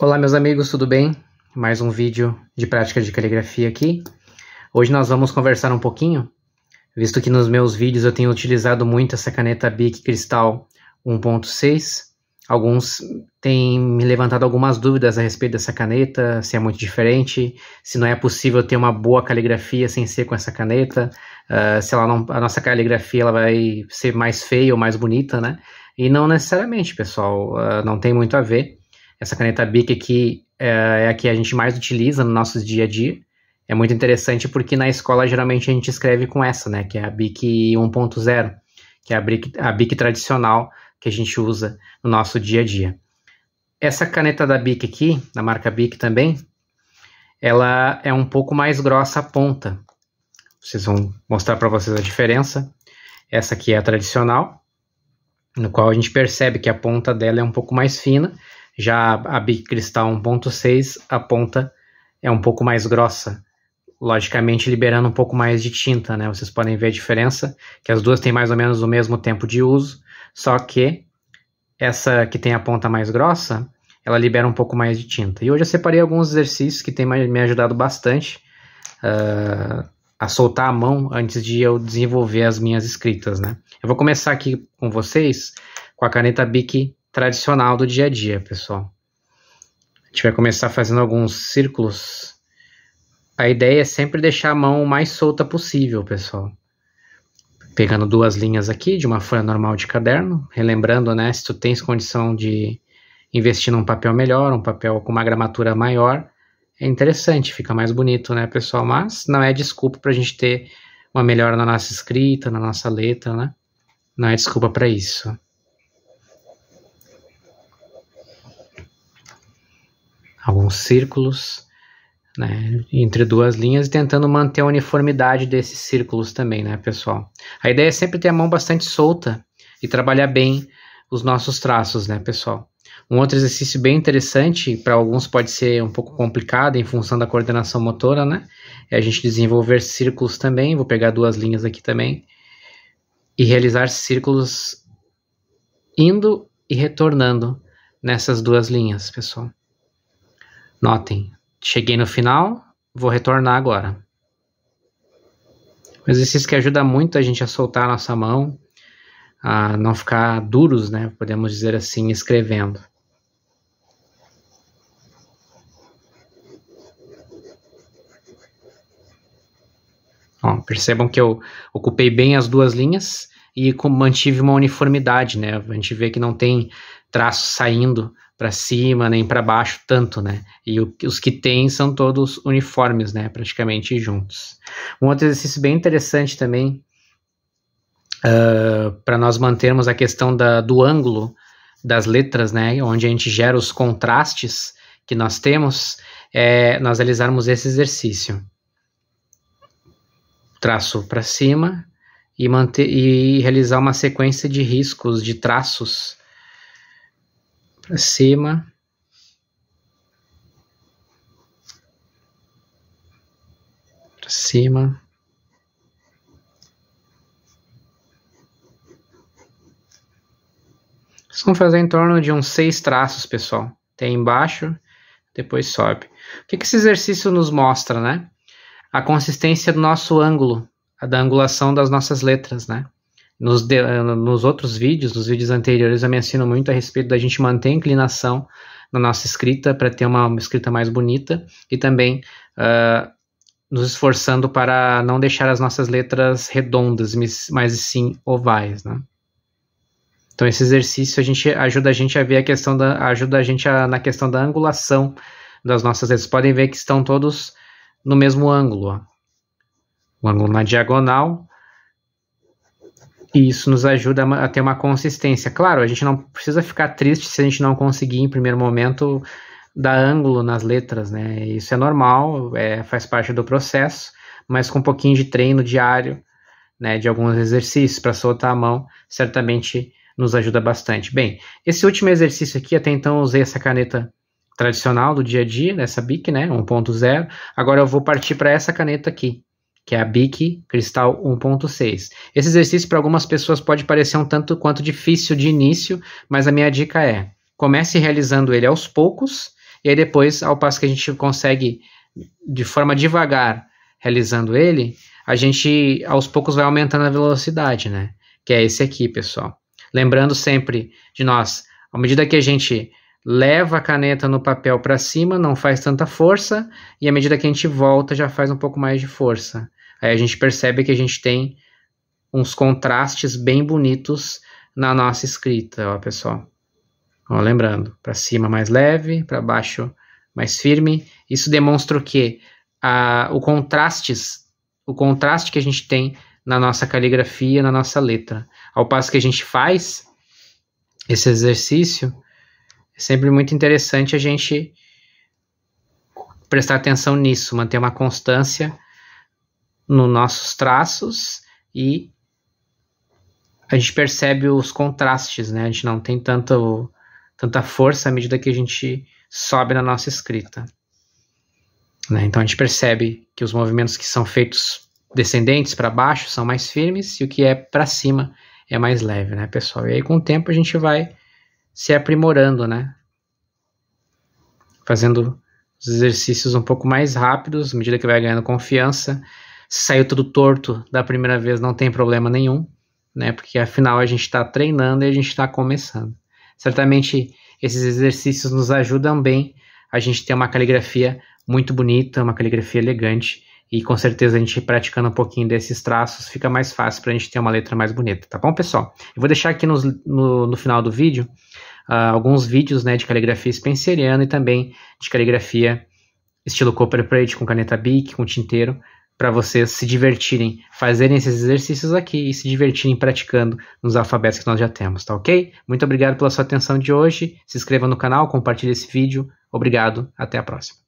Olá meus amigos, tudo bem? Mais um vídeo de prática de caligrafia aqui. Hoje nós vamos conversar um pouquinho, visto que nos meus vídeos eu tenho utilizado muito essa caneta Bic Cristal 1.6. Alguns têm me levantado algumas dúvidas a respeito dessa caneta, se é muito diferente, se não é possível ter uma boa caligrafia sem ser com essa caneta, uh, se ela não, a nossa caligrafia ela vai ser mais feia ou mais bonita, né? E não necessariamente, pessoal, uh, não tem muito a ver. Essa caneta Bic aqui é, é a que a gente mais utiliza no nosso dia a dia. É muito interessante porque na escola geralmente a gente escreve com essa, né? Que é a Bic 1.0, que é a Bic, a Bic tradicional que a gente usa no nosso dia a dia. Essa caneta da Bic aqui, da marca Bic também, ela é um pouco mais grossa a ponta. Vocês vão mostrar para vocês a diferença. Essa aqui é a tradicional, no qual a gente percebe que a ponta dela é um pouco mais fina já a Big Cristal 1.6, a ponta é um pouco mais grossa, logicamente liberando um pouco mais de tinta, né? Vocês podem ver a diferença, que as duas têm mais ou menos o mesmo tempo de uso, só que essa que tem a ponta mais grossa, ela libera um pouco mais de tinta. E hoje eu separei alguns exercícios que têm me ajudado bastante uh, a soltar a mão antes de eu desenvolver as minhas escritas, né? Eu vou começar aqui com vocês com a caneta Bic tradicional do dia a dia, pessoal. A gente vai começar fazendo alguns círculos. A ideia é sempre deixar a mão o mais solta possível, pessoal. Pegando duas linhas aqui de uma folha normal de caderno, relembrando, né, se tu tens condição de investir num papel melhor, um papel com uma gramatura maior, é interessante, fica mais bonito, né, pessoal? Mas não é desculpa para a gente ter uma melhora na nossa escrita, na nossa letra, né? Não é desculpa para isso. alguns círculos né, entre duas linhas, tentando manter a uniformidade desses círculos também, né, pessoal? A ideia é sempre ter a mão bastante solta e trabalhar bem os nossos traços, né, pessoal? Um outro exercício bem interessante, para alguns pode ser um pouco complicado em função da coordenação motora, né? É a gente desenvolver círculos também. Vou pegar duas linhas aqui também. E realizar círculos indo e retornando nessas duas linhas, pessoal. Notem, cheguei no final, vou retornar agora. Um exercício que ajuda muito a gente a soltar a nossa mão, a não ficar duros, né? Podemos dizer assim, escrevendo. Ó, percebam que eu ocupei bem as duas linhas e mantive uma uniformidade, né? A gente vê que não tem traço saindo para cima nem para baixo tanto, né? E o, os que tem são todos uniformes, né? Praticamente juntos. Um outro exercício bem interessante também uh, ah, para nós mantermos a questão da, do ângulo das letras, né? Onde a gente gera os contrastes que nós temos, é nós realizarmos esse exercício. Traço para cima e manter e realizar uma sequência de riscos de traços cima, Para cima. Vocês vão fazer em torno de uns seis traços, pessoal. Tem embaixo, depois sobe. O que esse exercício nos mostra, né? A consistência do nosso ângulo, a da angulação das nossas letras, né? Nos, de, eh, nos outros vídeos, nos vídeos anteriores, eu me ensino muito a respeito da gente manter a inclinação na nossa escrita para ter uma, uma, escrita mais bonita e também uh, nos esforçando para não deixar as nossas letras redondas, mas sim ovais, né? Então esse exercício a gente ajuda a gente a ver a questão da ajuda a gente a, na questão da angulação das nossas letras. Podem ver que estão todos no mesmo ângulo, ó. o ângulo na diagonal e isso nos ajuda a ter uma consistência. Claro, a gente não precisa ficar triste se a gente não conseguir, em primeiro momento, dar ângulo nas letras, né? Isso é normal, é, faz parte do processo, mas com um pouquinho de treino diário, né, de alguns exercícios para soltar a mão, certamente nos ajuda bastante. Bem, esse último exercício aqui, até então usei essa caneta tradicional do dia a dia, dessa BIC, né, 1.0. Agora eu vou partir para essa caneta aqui, que é a BIC Cristal 1.6. Esse exercício para algumas pessoas pode parecer um tanto quanto difícil de início, mas a minha dica é: comece realizando ele aos poucos, e aí depois, ao passo que a gente consegue de forma devagar realizando ele, a gente aos poucos vai aumentando a velocidade, né? Que é esse aqui, pessoal. Lembrando sempre de nós, à medida que a gente leva a caneta no papel para cima, não faz tanta força, e à medida que a gente volta, já faz um pouco mais de força. Aí a gente percebe que a gente tem uns contrastes bem bonitos na nossa escrita, ó, pessoal. Ó, lembrando, para cima mais leve, para baixo mais firme. Isso demonstra o que a, o contrastes, o contraste que a gente tem na nossa caligrafia, na nossa letra. Ao passo que a gente faz esse exercício, é sempre muito interessante a gente prestar atenção nisso, manter uma constância nos nossos traços e a gente percebe os contrastes, né? A gente não tem tanto, tanta força à medida que a gente sobe na nossa escrita. Né? Então a gente percebe que os movimentos que são feitos descendentes para baixo são mais firmes e o que é para cima é mais leve, né, pessoal? E aí com o tempo a gente vai se aprimorando, né? Fazendo os exercícios um pouco mais rápidos, à medida que vai ganhando confiança, saiu tudo torto da primeira vez, não tem problema nenhum, né? Porque afinal a gente está treinando e a gente está começando. Certamente esses exercícios nos ajudam bem a gente ter uma caligrafia muito bonita, uma caligrafia elegante e com certeza a gente praticando um pouquinho desses traços fica mais fácil para a gente ter uma letra mais bonita, tá bom, pessoal? Eu vou deixar aqui no, no, final do vídeo uh, alguns vídeos né, de caligrafia spenceriana e também de caligrafia estilo copperplate com caneta bic, com tinteiro, para vocês se divertirem, fazerem esses exercícios aqui e se divertirem praticando nos alfabetos que nós já temos, tá ok? Muito obrigado pela sua atenção de hoje. Se inscreva no canal, compartilhe esse vídeo. Obrigado, até a próxima.